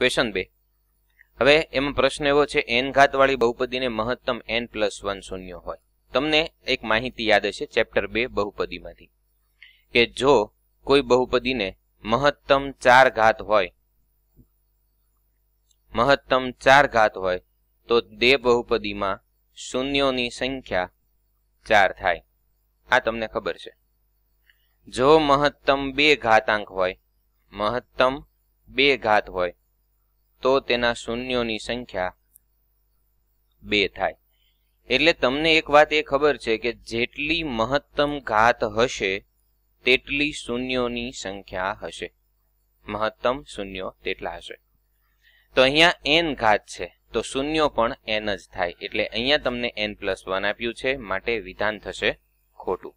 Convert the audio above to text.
question બે હવે એમાં પ્રશ્ન એવો છે એન ઘાતવાળી બહુપદીને મહત્તમ એન પ્લસ વન શૂન્ય હોય તમને એક માહિતી યાદ હશે ચેપ્ટર બે બહુપદીમાંથી કે જો કોઈ બહુપદીને મહત્તમ ચાર ઘાત હોય મહત્તમ ચાર ઘાત હોય તો તે બહુપદીમાં શૂન્યોની સંખ્યા ચાર થાય આ તમને ખબર છે જો મહત્તમ બે ઘાતાંક હોય મહત્તમ બે ઘાત હોય તો તેના શૂન્યોની સંખ્યા બે થાય એટલે તમને એક વાત એ ખબર છે કે જેટલી મહત્તમ ઘાત હશે તેટલી શૂન્યોની સંખ્યા હશે મહત્તમ શૂન્યો તેટલા હશે તો અહીંયા એન ઘાત છે તો શૂન્યો પણ એન જ થાય એટલે અહીંયા તમને એન પ્લસ વન આપ્યું છે માટે વિધાન થશે ખોટું